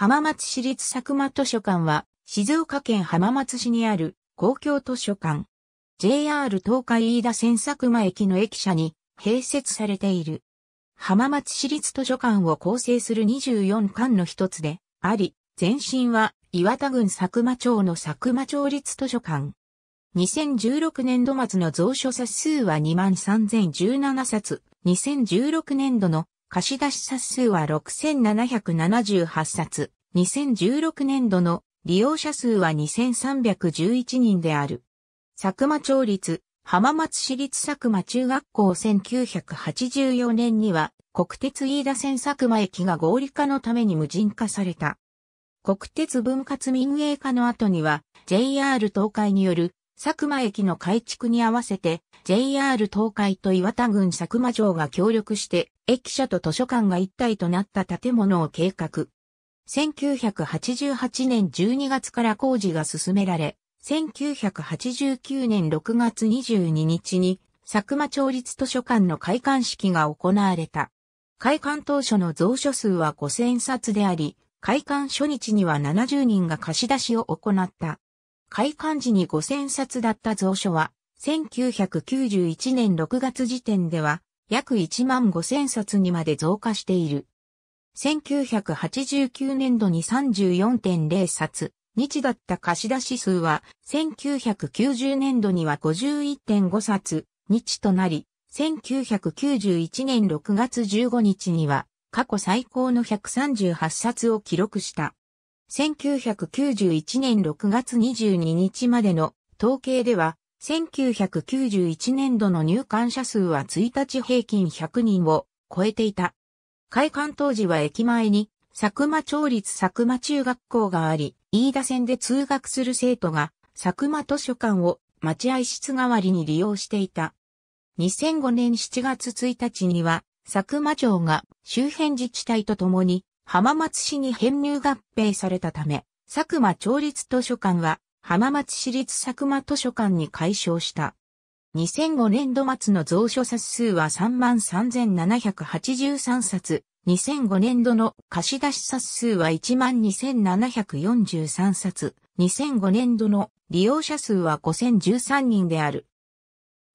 浜松市立佐久間図書館は、静岡県浜松市にある公共図書館。JR 東海飯田線佐久間駅の駅舎に併設されている。浜松市立図書館を構成する24館の一つであり、前身は岩田郡佐久間町の佐久間町立図書館。2016年度末の蔵書冊数は23,017冊、2016年度の貸し出し冊数は6,778冊、2016年度の利用者数は2311人である。佐久間町立、浜松市立佐久間中学校1984年には、国鉄飯田線佐久間駅が合理化のために無人化された。国鉄分割民営化の後には、JR 東海による佐久間駅の改築に合わせて、JR 東海と岩田郡佐久間城が協力して、駅舎と図書館が一体となった建物を計画。1988年12月から工事が進められ、1989年6月22日に佐久間町立図書館の開館式が行われた。開館当初の蔵書数は5000冊であり、開館初日には70人が貸し出しを行った。開館時に5000冊だった蔵書は、1991年6月時点では、約1万5000冊にまで増加している。1989年度に34.0冊、日だった貸出数は、1990年度には51.5冊、日となり、1991年6月15日には、過去最高の138冊を記録した。1991年6月22日までの統計では、1991年度の入館者数は1日平均100人を超えていた。開館当時は駅前に、佐久間町立佐久間中学校があり、飯田線で通学する生徒が、佐久間図書館を待合室代わりに利用していた。2005年7月1日には、佐久間町が周辺自治体とともに浜松市に編入合併されたため、佐久間町立図書館は浜松市立佐久間図書館に改称した。2005年度末の蔵書冊数は33,783冊、2005年度の貸し出し冊数は12,743冊、2005年度の利用者数は5,013人である。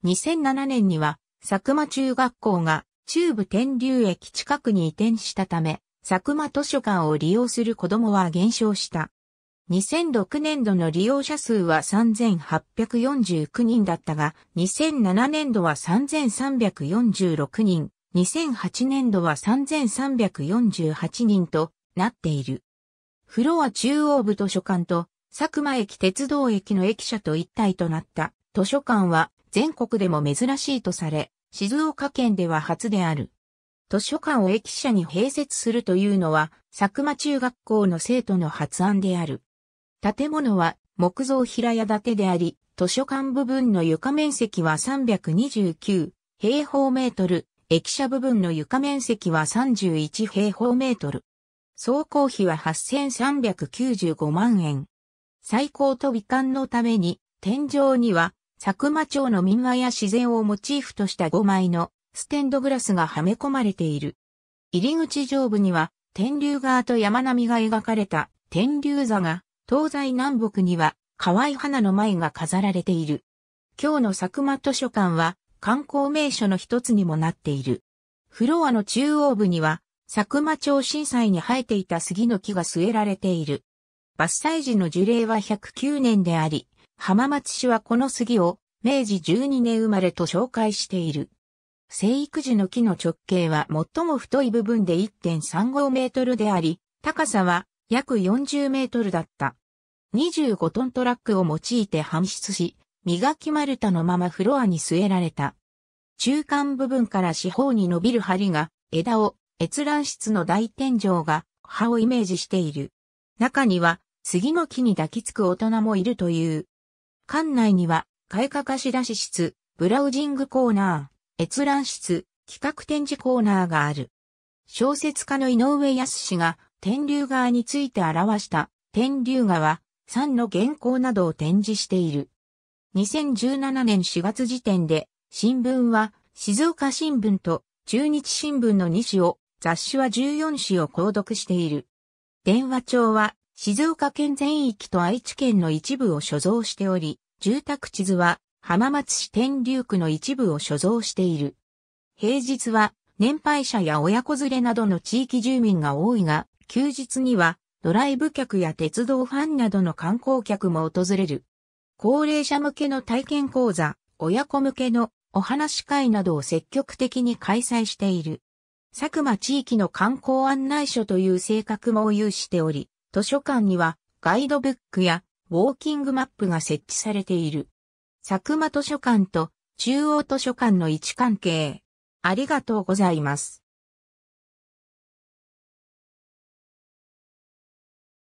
2007年には、佐久間中学校が中部天竜駅近くに移転したため、佐久間図書館を利用する子供は減少した。2006年度の利用者数は3849人だったが、2007年度は3346人、2008年度は3348人となっている。フロア中央部図書館と佐久間駅鉄道駅の駅舎と一体となった図書館は全国でも珍しいとされ、静岡県では初である。図書館を駅舎に併設するというのは、佐久間中学校の生徒の発案である。建物は木造平屋建てであり、図書館部分の床面積は329平方メートル、駅舎部分の床面積は31平方メートル。走行費は8395万円。最高と美観のために、天井には、佐久間町の民話や自然をモチーフとした5枚のステンドグラスがはめ込まれている。入り口上部には、天竜川と山並みが描かれた天竜座が東西南北には愛い花の舞が飾られている。今日の佐久間図書館は観光名所の一つにもなっている。フロアの中央部には佐久間町震災に生えていた杉の木が据えられている。伐採時の樹齢は109年であり、浜松市はこの杉を明治12年生まれと紹介している。生育時の木の直径は最も太い部分で1.35メートルであり、高さは約40メートルだった。25トントラックを用いて搬出し、磨き丸太のままフロアに据えられた。中間部分から四方に伸びる梁が、枝を、閲覧室の大天井が、葉をイメージしている。中には、杉の木に抱きつく大人もいるという。館内には、開花貸し出し室、ブラウジングコーナー、閲覧室、企画展示コーナーがある。小説家の井上康が、天竜川について表した、天竜川、3の原稿などを展示している。2017年4月時点で、新聞は静岡新聞と中日新聞の2紙を、雑誌は14紙を購読している。電話帳は静岡県全域と愛知県の一部を所蔵しており、住宅地図は浜松市天竜区の一部を所蔵している。平日は年配者や親子連れなどの地域住民が多いが、休日にはドライブ客や鉄道ファンなどの観光客も訪れる。高齢者向けの体験講座、親子向けのお話し会などを積極的に開催している。佐久間地域の観光案内所という性格も有しており、図書館にはガイドブックやウォーキングマップが設置されている。佐久間図書館と中央図書館の位置関係。ありがとうございます。